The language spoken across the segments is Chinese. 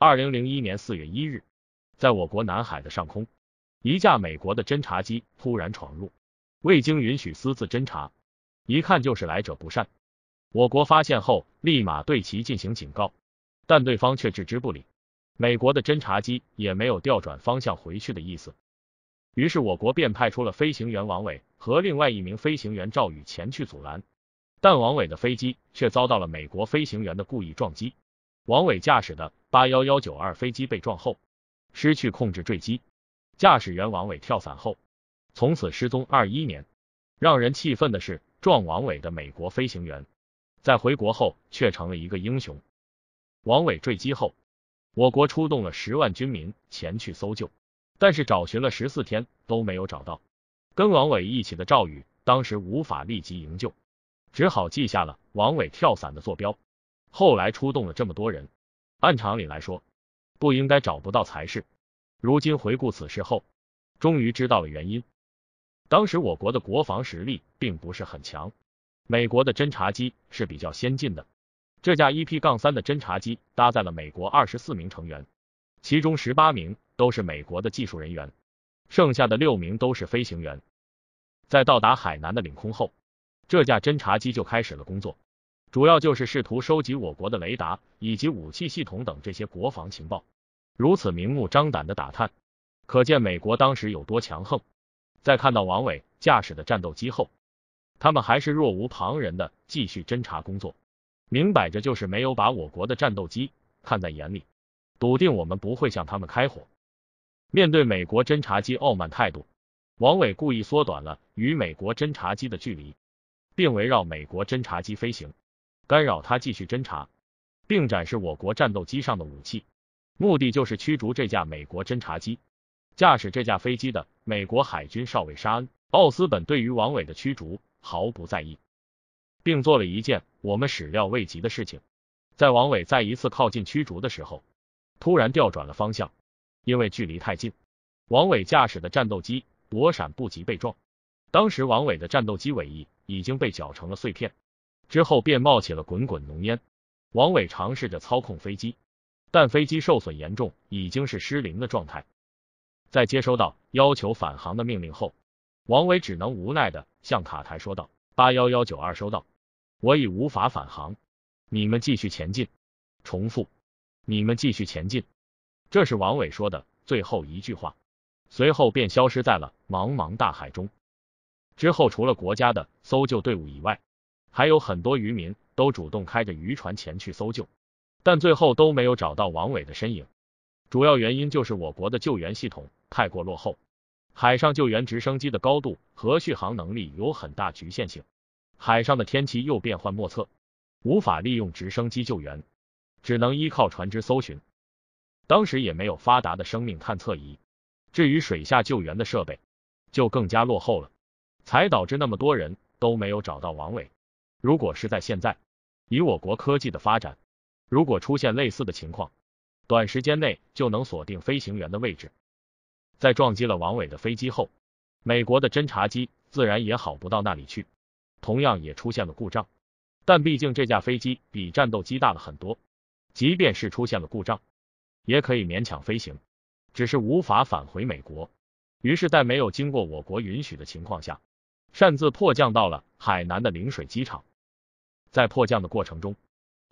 二零零一年四月一日，在我国南海的上空，一架美国的侦察机突然闯入，未经允许私自侦查，一看就是来者不善。我国发现后，立马对其进行警告，但对方却置之不理。美国的侦察机也没有调转方向回去的意思。于是，我国便派出了飞行员王伟和另外一名飞行员赵宇前去阻拦，但王伟的飞机却遭到了美国飞行员的故意撞击。王伟驾驶的八幺幺九二飞机被撞后失去控制坠机，驾驶员王伟跳伞后从此失踪二一年。让人气愤的是，撞王伟的美国飞行员在回国后却成了一个英雄。王伟坠机后，我国出动了十万军民前去搜救，但是找寻了十四天都没有找到。跟王伟一起的赵宇当时无法立即营救，只好记下了王伟跳伞的坐标。后来出动了这么多人。按常理来说，不应该找不到才是。如今回顾此事后，终于知道了原因。当时我国的国防实力并不是很强，美国的侦察机是比较先进的。这架 EP-3 杠的侦察机搭载了美国二十四名成员，其中十八名都是美国的技术人员，剩下的六名都是飞行员。在到达海南的领空后，这架侦察机就开始了工作。主要就是试图收集我国的雷达以及武器系统等这些国防情报。如此明目张胆的打探，可见美国当时有多强横。在看到王伟驾驶的战斗机后，他们还是若无旁人的继续侦查工作，明摆着就是没有把我国的战斗机看在眼里，笃定我们不会向他们开火。面对美国侦察机傲慢态度，王伟故意缩短了与美国侦察机的距离，并围绕美国侦察机飞行。干扰他继续侦查，并展示我国战斗机上的武器，目的就是驱逐这架美国侦察机。驾驶这架飞机的美国海军少尉沙恩·奥斯本对于王伟的驱逐毫不在意，并做了一件我们始料未及的事情：在王伟再一次靠近驱逐的时候，突然调转了方向。因为距离太近，王伟驾驶的战斗机躲闪不及被撞。当时，王伟的战斗机尾翼已经被绞成了碎片。之后便冒起了滚滚浓烟，王伟尝试着操控飞机，但飞机受损严重，已经是失灵的状态。在接收到要求返航的命令后，王伟只能无奈的向塔台说道：“八幺幺九二，收到，我已无法返航，你们继续前进。”重复，你们继续前进。这是王伟说的最后一句话，随后便消失在了茫茫大海中。之后，除了国家的搜救队伍以外。还有很多渔民都主动开着渔船前去搜救，但最后都没有找到王伟的身影。主要原因就是我国的救援系统太过落后，海上救援直升机的高度和续航能力有很大局限性，海上的天气又变幻莫测，无法利用直升机救援，只能依靠船只搜寻。当时也没有发达的生命探测仪，至于水下救援的设备就更加落后了，才导致那么多人都没有找到王伟。如果是在现在，以我国科技的发展，如果出现类似的情况，短时间内就能锁定飞行员的位置。在撞击了王伟的飞机后，美国的侦察机自然也好不到那里去，同样也出现了故障。但毕竟这架飞机比战斗机大了很多，即便是出现了故障，也可以勉强飞行，只是无法返回美国。于是，在没有经过我国允许的情况下。擅自迫降到了海南的陵水机场。在迫降的过程中，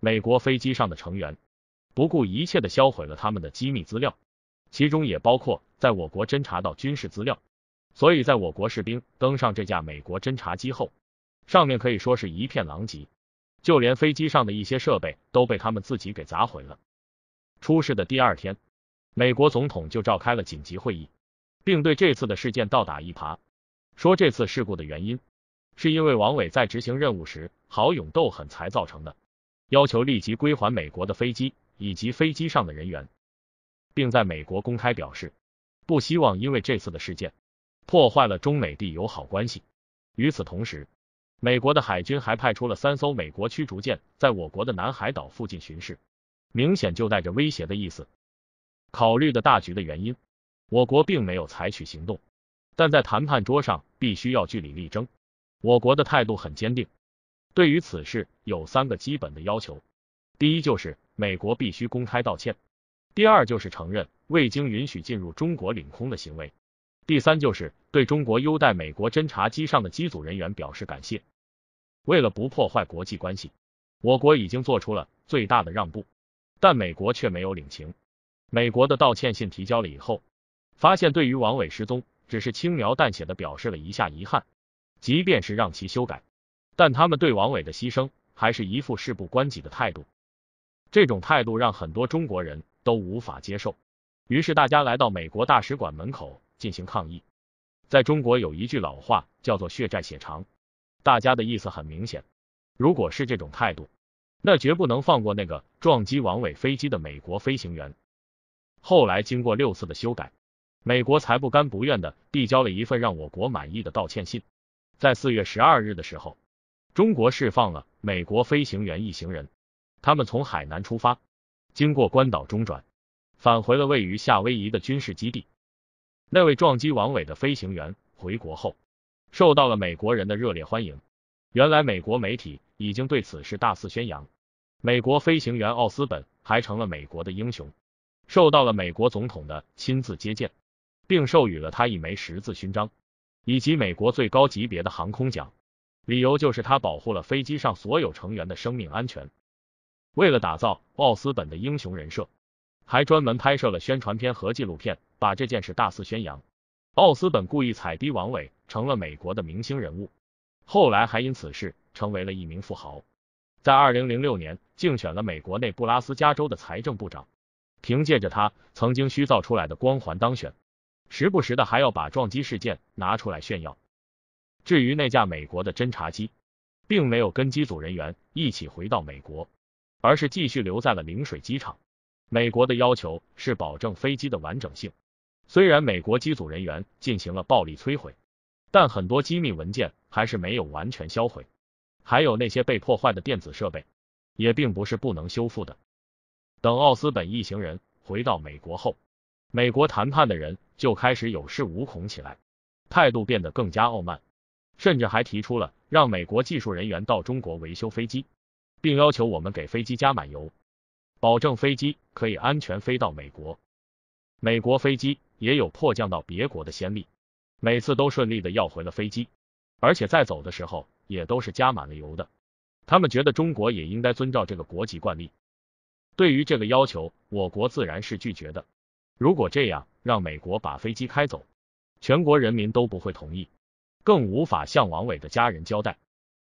美国飞机上的成员不顾一切的销毁了他们的机密资料，其中也包括在我国侦查到军事资料。所以在我国士兵登上这架美国侦察机后，上面可以说是一片狼藉，就连飞机上的一些设备都被他们自己给砸毁了。出事的第二天，美国总统就召开了紧急会议，并对这次的事件倒打一耙。说这次事故的原因是因为王伟在执行任务时好勇斗狠才造成的，要求立即归还美国的飞机以及飞机上的人员，并在美国公开表示不希望因为这次的事件破坏了中美地友好关系。与此同时，美国的海军还派出了三艘美国驱逐舰在我国的南海岛附近巡视，明显就带着威胁的意思。考虑的大局的原因，我国并没有采取行动，但在谈判桌上。必须要据理力争，我国的态度很坚定。对于此事，有三个基本的要求：第一，就是美国必须公开道歉；第二，就是承认未经允许进入中国领空的行为；第三，就是对中国优待美国侦察机上的机组人员表示感谢。为了不破坏国际关系，我国已经做出了最大的让步，但美国却没有领情。美国的道歉信提交了以后，发现对于王伟失踪，只是轻描淡写的表示了一下遗憾，即便是让其修改，但他们对王伟的牺牲还是一副事不关己的态度。这种态度让很多中国人都无法接受，于是大家来到美国大使馆门口进行抗议。在中国有一句老话叫做“血债血偿”，大家的意思很明显，如果是这种态度，那绝不能放过那个撞击王伟飞机的美国飞行员。后来经过六次的修改。美国才不甘不愿的递交了一份让我国满意的道歉信。在四月十二日的时候，中国释放了美国飞行员一行人，他们从海南出发，经过关岛中转，返回了位于夏威夷的军事基地。那位撞击王伟的飞行员回国后，受到了美国人的热烈欢迎。原来美国媒体已经对此事大肆宣扬，美国飞行员奥斯本还成了美国的英雄，受到了美国总统的亲自接见。并授予了他一枚十字勋章，以及美国最高级别的航空奖，理由就是他保护了飞机上所有成员的生命安全。为了打造奥斯本的英雄人设，还专门拍摄了宣传片和纪录片，把这件事大肆宣扬。奥斯本故意踩低王伟，成了美国的明星人物。后来还因此事成为了一名富豪，在二零零六年竞选了美国内布拉斯加州的财政部长，凭借着他曾经虚造出来的光环当选。时不时的还要把撞击事件拿出来炫耀。至于那架美国的侦察机，并没有跟机组人员一起回到美国，而是继续留在了陵水机场。美国的要求是保证飞机的完整性，虽然美国机组人员进行了暴力摧毁，但很多机密文件还是没有完全销毁，还有那些被破坏的电子设备，也并不是不能修复的。等奥斯本一行人回到美国后。美国谈判的人就开始有恃无恐起来，态度变得更加傲慢，甚至还提出了让美国技术人员到中国维修飞机，并要求我们给飞机加满油，保证飞机可以安全飞到美国。美国飞机也有迫降到别国的先例，每次都顺利的要回了飞机，而且在走的时候也都是加满了油的。他们觉得中国也应该遵照这个国际惯例。对于这个要求，我国自然是拒绝的。如果这样让美国把飞机开走，全国人民都不会同意，更无法向王伟的家人交代。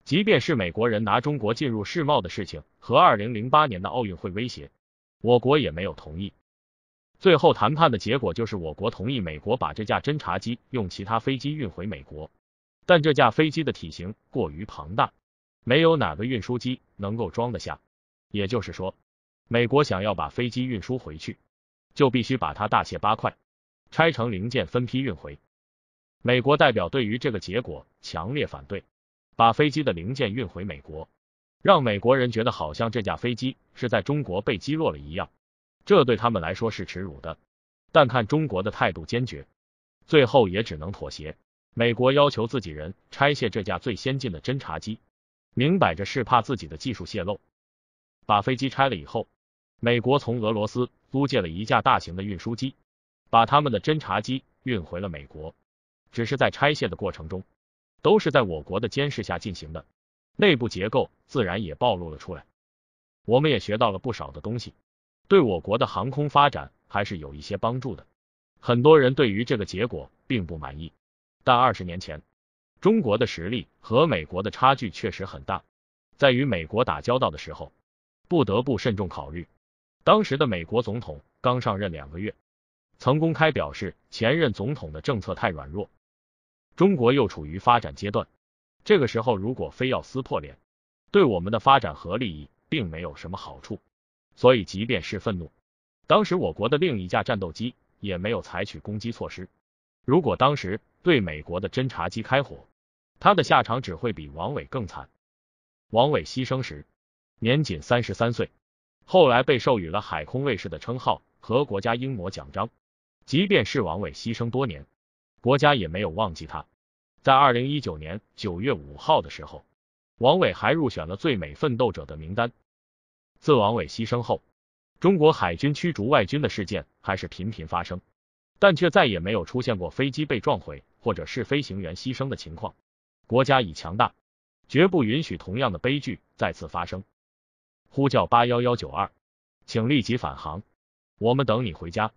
即便是美国人拿中国进入世贸的事情和二零零八年的奥运会威胁，我国也没有同意。最后谈判的结果就是我国同意美国把这架侦察机用其他飞机运回美国，但这架飞机的体型过于庞大，没有哪个运输机能够装得下。也就是说，美国想要把飞机运输回去。就必须把它大卸八块，拆成零件分批运回。美国代表对于这个结果强烈反对，把飞机的零件运回美国，让美国人觉得好像这架飞机是在中国被击落了一样，这对他们来说是耻辱的。但看中国的态度坚决，最后也只能妥协。美国要求自己人拆卸这架最先进的侦察机，明摆着是怕自己的技术泄露。把飞机拆了以后。美国从俄罗斯租借了一架大型的运输机，把他们的侦察机运回了美国。只是在拆卸的过程中，都是在我国的监视下进行的，内部结构自然也暴露了出来。我们也学到了不少的东西，对我国的航空发展还是有一些帮助的。很多人对于这个结果并不满意，但二十年前，中国的实力和美国的差距确实很大，在与美国打交道的时候，不得不慎重考虑。当时的美国总统刚上任两个月，曾公开表示前任总统的政策太软弱。中国又处于发展阶段，这个时候如果非要撕破脸，对我们的发展和利益并没有什么好处。所以即便是愤怒，当时我国的另一架战斗机也没有采取攻击措施。如果当时对美国的侦察机开火，他的下场只会比王伟更惨。王伟牺牲时年仅三十三岁。后来被授予了海空卫士的称号和国家英模奖章。即便是王伟牺牲多年，国家也没有忘记他。在二零一九年九月五号的时候，王伟还入选了最美奋斗者的名单。自王伟牺牲后，中国海军驱逐外军的事件还是频频发生，但却再也没有出现过飞机被撞毁或者是飞行员牺牲的情况。国家已强大，绝不允许同样的悲剧再次发生。呼叫八幺幺九二，请立即返航，我们等你回家。